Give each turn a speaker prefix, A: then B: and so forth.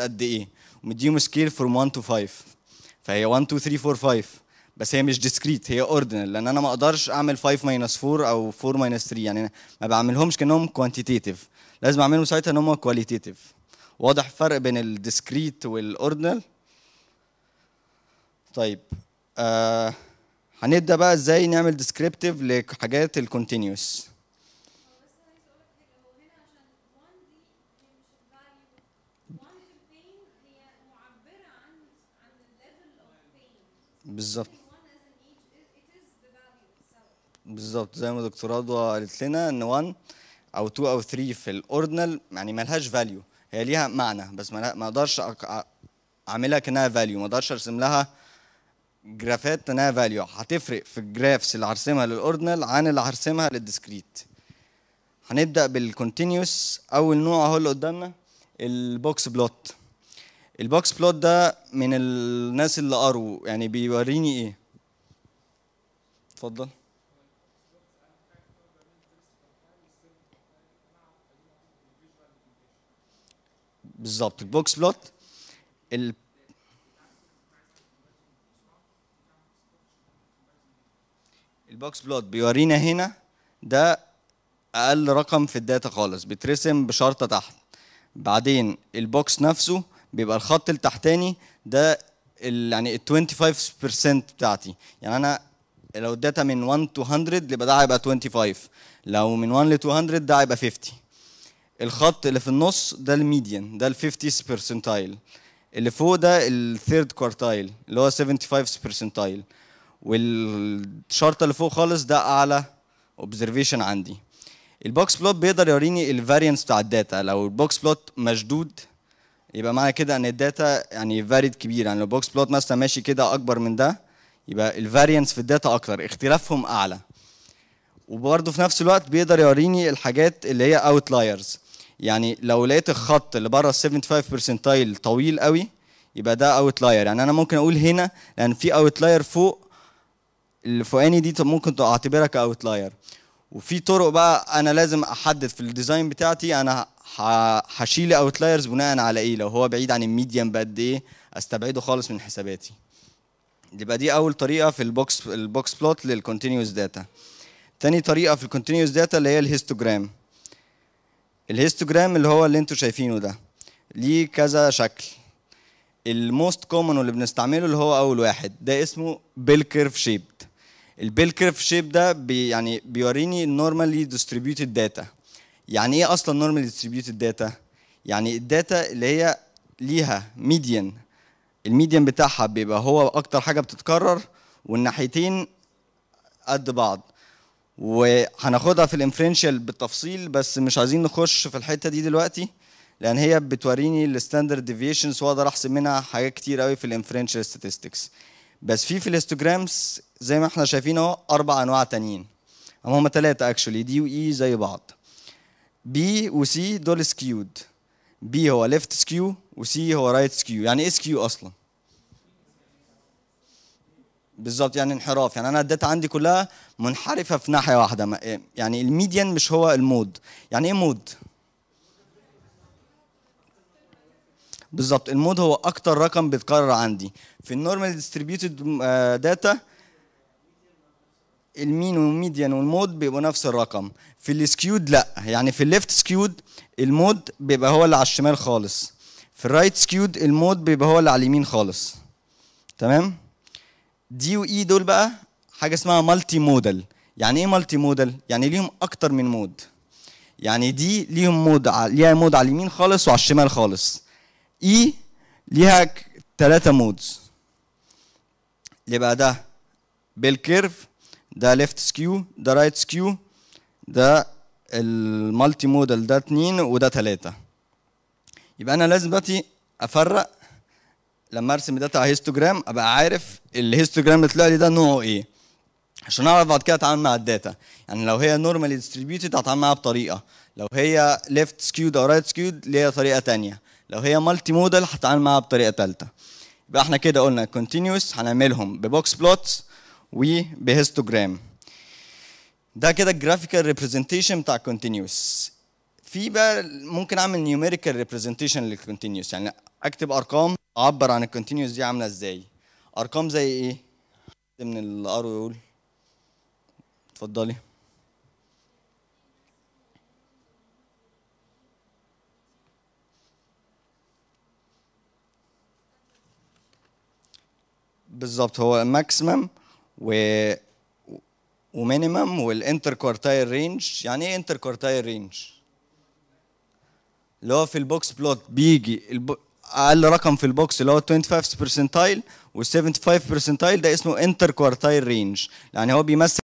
A: قد ايه ومديهم سكيل فروم 1 تو 5 فهي 1 2 3 4 5 بس هي مش ديسكريت هي اوردينال لان انا ما اقدرش اعمل 5 ماينس 4 او 4 ماينس 3 يعني ما بعملهمش كانهم كوانتيتيف لازم اعملهم ساعتها ان هم كواليتيتيف واضح الفرق بين الديسكريت والاوردينال طيب آه هنبدا بقى ازاي نعمل ديسكريبتيف لحاجات الكونتينيوس بالظبط بالظبط زي ما دكتور رضوى قالت لنا ان 1 او 2 او 3 في الاوردنال يعني مالهاش فاليو هي ليها معنى بس ما اقدرش اعملها كانها فاليو ما اقدرش ارسم لها جرافات كانها فاليو هتفرق في الجرافس اللي هرسمها للاوردنال عن اللي هرسمها للديسكريت هنبدا بالكونتينيوس اول نوع اهو اللي قدامنا البوكس بلوت البوكس بلوت ده من الناس اللي قروا يعني بيوريني ايه اتفضل بالظبط البوكس بلوت ال... البوكس بلوت بيورينا هنا ده اقل رقم في الداتا خالص بيترسم بشرطه تحت بعدين البوكس نفسه بيبقى الخط التحتاني ده يعني ال 25% بتاعتي يعني انا لو الداتا من 1 to 100 يبقى ده هيبقى 25 لو من 1 ل 200 ده هيبقى 50 الخط اللي في النص ده الميديان ده ال 50 percentile اللي فوق ده third quartile اللي هو 75 percentile والشرطه اللي فوق خالص ده اعلى اوبزرفيشن عندي البوكس بلوت بيقدر يوريني الفارينس بتاع الداتا لو البوكس بلوت مشدود يبقى معنى كده ان الداتا يعني فاريد كبير يعني لو بوكس بلوت مثلا ماشي كده اكبر من ده يبقى الفارينس في الداتا اكتر اختلافهم اعلى وبرده في نفس الوقت بيقدر يوريني الحاجات اللي هي اوتلايرز يعني لو لقيت الخط اللي بره ال 75 برسنتايل طويل قوي يبقى ده اوتلاير يعني انا ممكن اقول هنا لان في اوتلاير فوق اللي فوقاني دي ممكن اعتبرها كاوتلاير وفي طرق بقى انا لازم احدد في الديزاين بتاعتي انا هشيل اوتلايرز بناء على ايه لو هو بعيد عن الميديان بقد ايه استبعده خالص من حساباتي يبقى دي اول طريقه في البوكس البوكس بلوت للكونتينيوس داتا تاني طريقه في الكونتينيوس داتا اللي هي الهيستوجرام الهيستوجرام اللي هو اللي انتوا شايفينه ده ليه كذا شكل الموست كومن اللي بنستعمله اللي هو اول واحد ده اسمه بيل كيرف شيبد البيل كيرف شيب ده بي يعني بيوريني النورمالي ديستريبيوتد داتا يعني ايه اصلا نورمال ديستريبيوتد داتا يعني الداتا اللي هي ليها ميديان الميديان بتاعها بيبقى هو اكتر حاجه بتتكرر والناحيتين قد بعض وهناخدها في الانفرنشال بالتفصيل بس مش عايزين نخش في الحته دي دلوقتي لان هي بتوريني الستاندرد ديفيشنز واقدر احسب منها حاجات كتير قوي في الانفرنشال statistics بس في في الهيستوجرامز زي ما احنا شايفين اهو اربع انواع تانيين هم ثلاثه اكشولي دي واي e زي بعض بي وسي دول سكيود بي هو ليفت سكيو وسي هو رايت سكيو يعني ايه سكيو اصلا بالظبط يعني انحراف يعني انا الداتا عندي كلها منحرفه في ناحيه واحده إيه، يعني الميديان مش هو المود يعني ايه مود بالظبط المود هو اكتر رقم بيتكرر عندي في النورمال ديستريبيوتد داتا المين والميديان والمود بيبقوا نفس الرقم في السكيود لا يعني في الليفت سكيود المود بيبقى هو اللي على الشمال خالص في الرايت سكيود المود بيبقى هو اللي على اليمين خالص تمام دي واي e دول بقى حاجه اسمها مالتي مودال يعني ايه مالتي مودال يعني ليهم اكتر من مود يعني دي ليهم مود ليها مود على اليمين خالص وعلى الشمال خالص اي e ليها ثلاثة مودز يبقى ده بالكيرف ده ليفت سكيو ده رايت سكيو ده المالتي مودال ده اتنين وده تلاتة يبقى انا لازم دلوقتي افرق لما ارسم داتا على هيستوجرام ابقى عارف الهيستوجرام اللي طلع لي ده نوعه ايه عشان اعرف بعد كده اتعامل مع الداتا يعني لو هي نورمالي ديستريبيوتد هتعامل معاها بطريقه لو هي ليفت سكيود او رايت سكيود ليها طريقه تانية لو هي مالتي مودال هتعامل معاها بطريقه ثالثه يبقى احنا كده قلنا كونتينيوس هنعملهم ببوكس بلوتس وبهيستوجرام ده كده الجرافيكال ريبريزنتيشن بتاع كونتينيوس في بقى ممكن اعمل نيوميريكال ريبريزنتيشن للكونتينيوس يعني اكتب ارقام اعبر عن الكونتينيوس دي عامله ازاي ارقام زي ايه من الار يقول اتفضلي بالظبط هو ماكسيمم و ومينيمم والانتر كوارتايل رينج يعني ايه انتر كوارتايل رينج اللي هو في البوكس بلوت بيجي الب... اقل رقم في البوكس اللي هو 25 برسنتايل و 75 برسنتايل ده اسمه انتر كوارتايل رينج يعني هو بيمثل